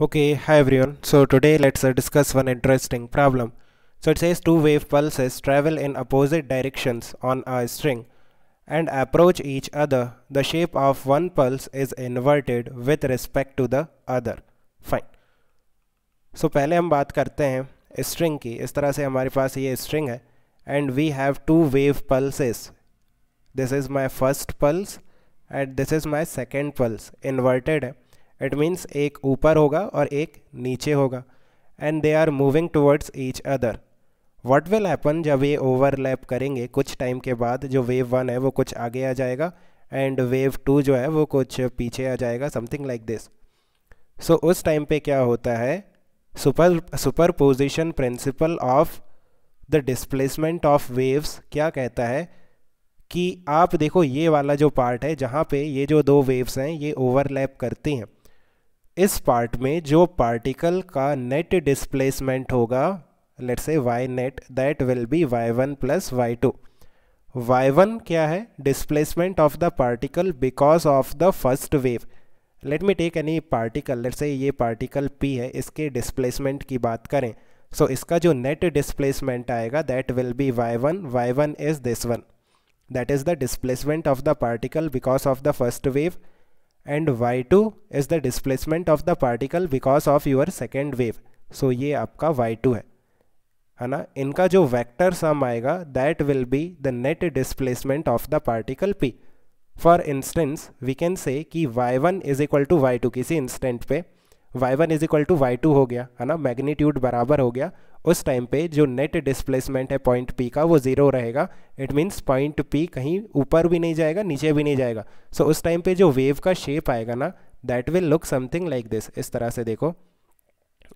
Okay, hi everyone. So today let's uh, discuss one interesting problem. So it says two wave pulses travel in opposite directions on a string and approach each other. The shape of one pulse is inverted with respect to the other. Fine. So पहले हम बात करते हैं string की इस तरह से हमारे पास ये string है and we have two wave pulses. This is my first pulse and this is my second pulse inverted है इट मीन्स एक ऊपर होगा और एक नीचे होगा and they are moving towards each other what will happen जब ये ओवरलैप करेंगे कुछ टाइम के बाद जो वेव वन है वो कुछ आगे आ जाएगा एंड वेव टू जो है वो कुछ पीछे आ जाएगा समथिंग लाइक दिस सो उस टाइम पे क्या होता है super superposition principle of the displacement of waves क्या कहता है कि आप देखो ये वाला जो पार्ट है जहाँ पे ये जो दो वेव्स हैं ये ओवरलैप करती हैं इस पार्ट में जो पार्टिकल का नेट डिस्प्लेसमेंट होगा let say Y net that will be Y one plus Y two Y one क्या है displacement of the particle because of the first wave let me take any particle let say ये particle P है इसके displacement की बात करें सो so, इसका जो नेट डिस्प्लेसमेंट आएगा that will be Y one Y one is this one that is the displacement of the particle because of the first wave and y2 is the displacement of the particle because of your second wave so ye aapka y2 hai hai na inka jo vector sum aayega that will be the net displacement of the particle p for instance we can say ki y1 is equal to y2 kisi instant pe y1 is equal to y2 ho gaya hai na magnitude barabar ho gaya उस time पे जो net displacement है point P का वो zero रहेगा it means point P कहीं ऊपर भी नहीं जाएगा नीचे भी नहीं जाएगा सो so, उस टाइम पे जो वेव का शेप आएगा ना that will look something like this इस तरह से देखो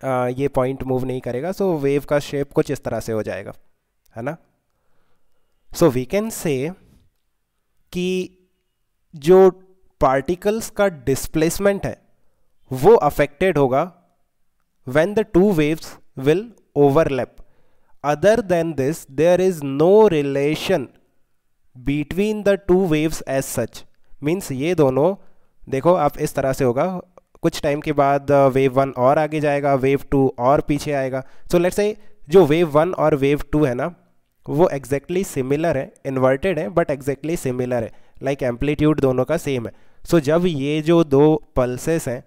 आ, ये पॉइंट मूव नहीं करेगा सो so वेव का शेप कुछ इस तरह से हो जाएगा है ना सो वी कैन से कि जो पार्टिकल्स का डिस्प्लेसमेंट है वो अफेक्टेड होगा when the two waves will overlap. Other than this, there is no relation between the two waves as such. Means ये दोनों देखो आप इस तरह से होगा कुछ टाइम के बाद वेव uh, वन और आगे जाएगा वेव टू और पीछे आएगा सो लेट्स से जो वेव वन और वेव टू है ना वो एग्जैक्टली exactly सिमिलर है इन्वर्टेड है बट एग्जैक्टली सिमिलर है लाइक like एम्पलीट्यूड दोनों का सेम है सो so जब ये जो दो पल्सेस हैं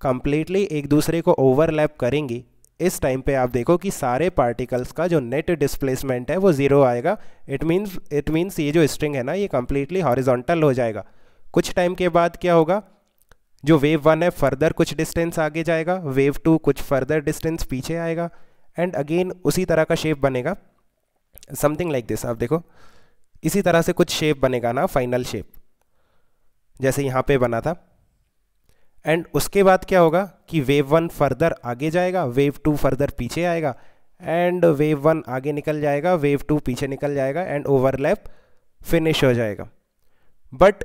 कम्प्लीटली एक दूसरे को ओवरलैप करेंगी इस टाइम पे आप देखो कि सारे पार्टिकल्स का जो नेट डिस्प्लेसमेंट है वो ज़ीरो आएगा इट मीन्स इट मीन्स ये जो स्ट्रिंग है ना ये कम्प्लीटली हॉरिजोंटल हो जाएगा कुछ टाइम के बाद क्या होगा जो वेव वन है फर्दर कुछ डिस्टेंस आगे जाएगा वेव टू कुछ फर्दर डिस्टेंस पीछे आएगा एंड अगेन उसी तरह का शेप बनेगा समथिंग लाइक दिस आप देखो इसी तरह से कुछ शेप बनेगा ना फाइनल शेप जैसे यहाँ पे बना था एंड उसके बाद क्या होगा कि वेव वन फर्दर आगे जाएगा वेव टू फर्दर पीछे आएगा एंड वेव वन आगे निकल जाएगा वेव टू पीछे निकल जाएगा एंड ओवरलैप फिनिश हो जाएगा बट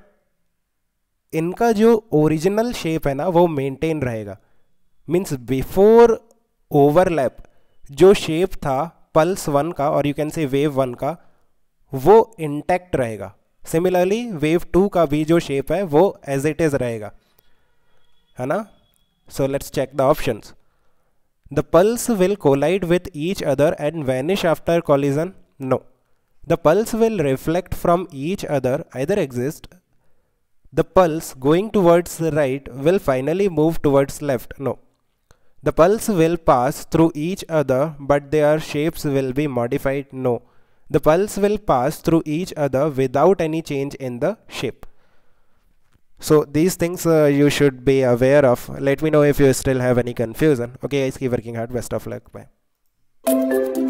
इनका जो ओरिजिनल शेप है ना वो मेंटेन रहेगा मीन्स बिफोर ओवरलैप जो शेप था पल्स वन का और you can say wave one का वो इंटैक्ट रहेगा सिमिलरली वेव टू का भी जो शेप है वो एज इट इज़ रहेगा Hana, so let's check the options the pulse will collide with each other and vanish after collision no the pulse will reflect from each other either exist the pulse going towards the right will finally move towards left no the pulse will pass through each other but their shapes will be modified no the pulse will pass through each other without any change in the shape so these things uh, you should be aware of let me know if you still have any confusion okay guys keep working hard best of luck bye